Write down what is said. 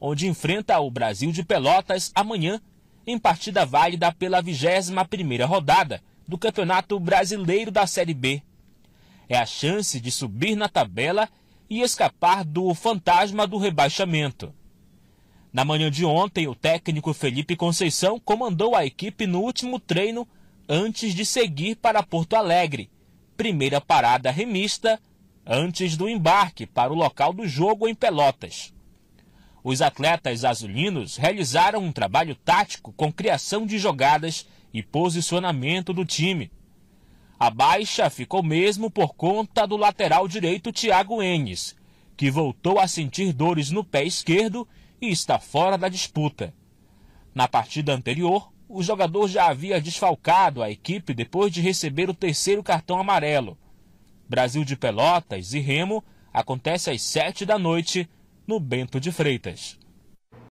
onde enfrenta o Brasil de Pelotas amanhã, em partida válida pela 21ª rodada do Campeonato Brasileiro da Série B. É a chance de subir na tabela e escapar do fantasma do rebaixamento. Na manhã de ontem, o técnico Felipe Conceição comandou a equipe no último treino antes de seguir para Porto Alegre, primeira parada remista antes do embarque para o local do jogo em Pelotas. Os atletas azulinos realizaram um trabalho tático com criação de jogadas e posicionamento do time. A baixa ficou mesmo por conta do lateral direito Thiago Enes, que voltou a sentir dores no pé esquerdo e está fora da disputa. Na partida anterior, o jogador já havia desfalcado a equipe depois de receber o terceiro cartão amarelo. Brasil de Pelotas e Remo acontece às sete da noite no Bento de Freitas.